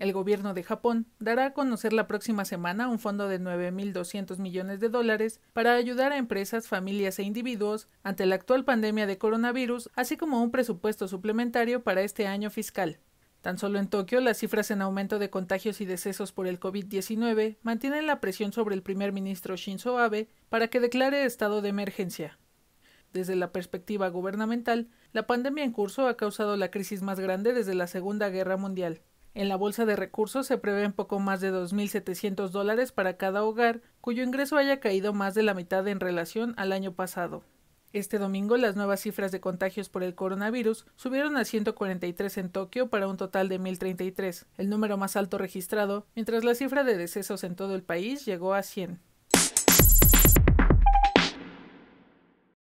El gobierno de Japón dará a conocer la próxima semana un fondo de 9.200 millones de dólares para ayudar a empresas, familias e individuos ante la actual pandemia de coronavirus, así como un presupuesto suplementario para este año fiscal. Tan solo en Tokio, las cifras en aumento de contagios y decesos por el COVID-19 mantienen la presión sobre el primer ministro Shinzo Abe para que declare estado de emergencia. Desde la perspectiva gubernamental, la pandemia en curso ha causado la crisis más grande desde la Segunda Guerra Mundial. En la bolsa de recursos se prevén poco más de 2.700 dólares para cada hogar cuyo ingreso haya caído más de la mitad en relación al año pasado. Este domingo las nuevas cifras de contagios por el coronavirus subieron a 143 en Tokio para un total de 1.033, el número más alto registrado, mientras la cifra de decesos en todo el país llegó a 100.